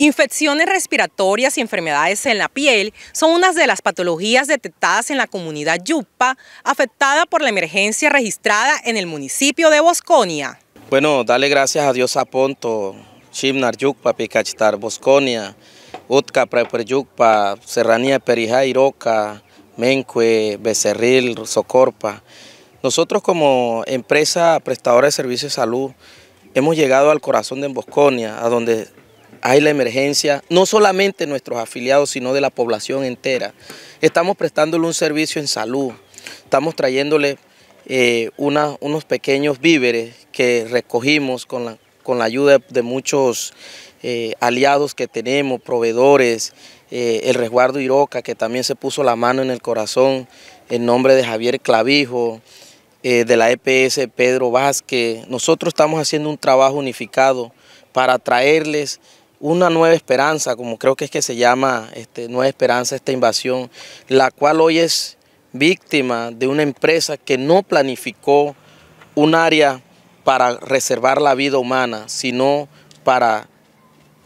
Infecciones respiratorias y enfermedades en la piel son unas de las patologías detectadas en la comunidad Yupa, afectada por la emergencia registrada en el municipio de Bosconia. Bueno, dale gracias a Dios a Ponto, Chimnar Yupa, Picachitar, Bosconia, Utka, Preper Yupa, Serranía, Perijá, Iroca, Mencue, Becerril, Socorpa. Nosotros como empresa prestadora de servicios de salud hemos llegado al corazón de Bosconia, a donde hay la emergencia, no solamente nuestros afiliados, sino de la población entera. Estamos prestándole un servicio en salud, estamos trayéndole eh, unos pequeños víveres que recogimos con la, ayuda de, muchos eh, aliados que tenemos, proveedores, eh, el resguardo Iroca, que también se puso la mano en el corazón, en nombre de Javier Clavijo, de la EPS Pedro Vázquez. Nosotros estamos haciendo un trabajo unificado para traerles una nueva esperanza, como creo que es que se llama este, Nueva Esperanza esta invasión, la cual hoy es víctima de una empresa que no planificó un área para reservar la vida humana, sino para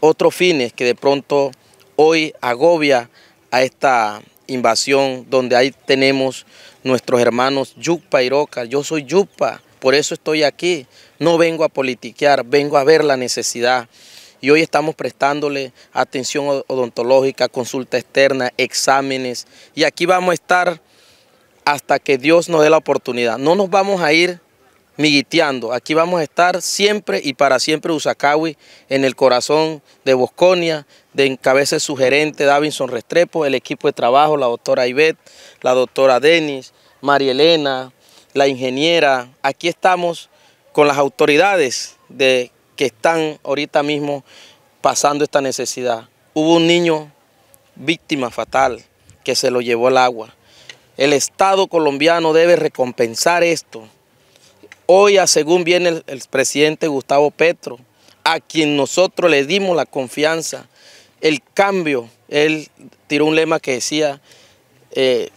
otros fines que de pronto hoy agobia a esta invasión donde ahí tenemos nuestros hermanos Yucpa y Roca. Yo soy Yupa por eso estoy aquí. No vengo a politiquear, vengo a ver la necesidad y hoy estamos prestándole atención odontológica, consulta externa, exámenes y aquí vamos a estar hasta que Dios nos dé la oportunidad. No nos vamos a ir miguiteando, aquí vamos a estar siempre y para siempre Usakawi, en el corazón de Bosconia, de encabeza su gerente Davinson Restrepo, el equipo de trabajo, la doctora Ivette, la doctora Denis, María Elena, la ingeniera, aquí estamos con las autoridades de que están ahorita mismo pasando esta necesidad. Hubo un niño víctima fatal que se lo llevó el agua. El Estado colombiano debe recompensar esto. Hoy, según viene el, presidente Gustavo Petro, a quien nosotros le dimos la confianza, el cambio, él tiró un lema que decía, eh,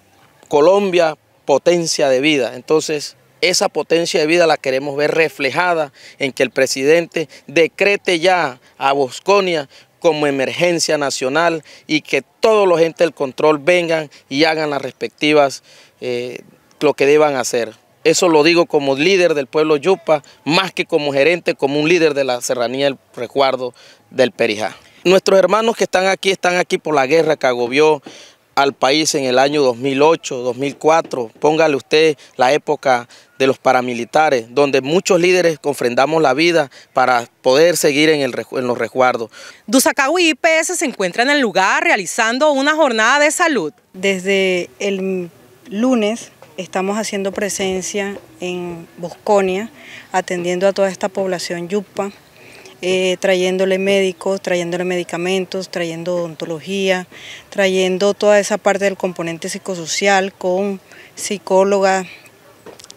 Colombia, potencia de vida. Entonces, esa potencia de vida la queremos ver reflejada en que el presidente decrete ya a Bosconia como emergencia nacional y que todos los entes del control vengan y hagan las respectivas, eh, lo que deban hacer. Eso lo digo como líder del pueblo Yupa, más que como gerente, como un líder de la serranía del recuerdo del Perijá. Nuestros hermanos que están aquí, están aquí por la guerra que agobió al país en el año 2008, 2004, póngale usted la época de los paramilitares, donde muchos líderes confrendamos la vida para poder seguir en, el, en los resguardos. Dusacau y IPS se encuentran en el lugar realizando una jornada de salud. Desde el lunes estamos haciendo presencia en Bosconia, atendiendo a toda esta población yupa, eh, trayéndole médicos, trayéndole medicamentos, trayendo odontología, trayendo toda esa parte del componente psicosocial con psicólogas,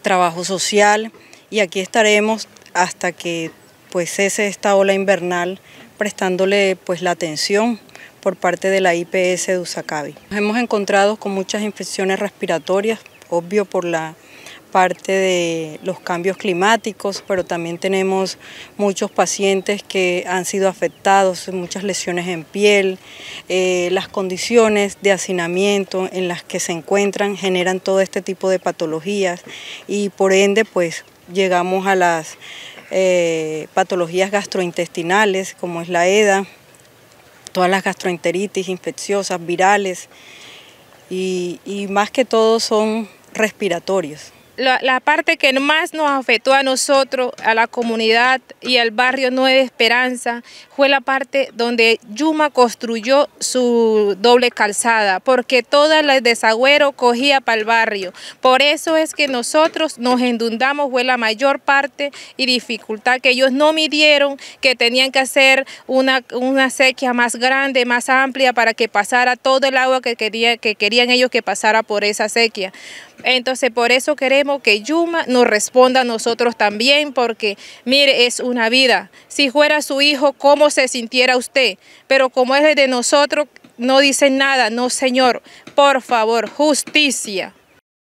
trabajo social y aquí estaremos hasta que pues cese esta ola invernal prestándole pues la atención por parte de la IPS de Usacabi. Nos hemos encontrado con muchas infecciones respiratorias, obvio por la parte de los cambios climáticos, pero también tenemos muchos pacientes que han sido afectados, muchas lesiones en piel, eh, las condiciones de hacinamiento en las que se encuentran generan todo este tipo de patologías y por ende pues llegamos a las eh, patologías gastrointestinales como es la EDA, todas las gastroenteritis infecciosas, virales y, y más que todo son respiratorios la, parte que más nos afectó a nosotros, a la comunidad y al barrio Nueva Esperanza, fue la parte donde Yuma construyó su doble calzada, porque todo el desagüero cogía para el barrio. Por eso es que nosotros nos endundamos, fue la mayor parte y dificultad que ellos no midieron, que tenían que hacer una, una sequía más grande, más amplia, para que pasara todo el agua que, quería, que querían ellos que pasara por esa sequía. Entonces, por eso queremos que Yuma nos responda a nosotros también, porque mire, es una vida. Si fuera su hijo, ¿cómo se sintiera usted? Pero como es de nosotros, no dice nada. No, señor, por favor, justicia.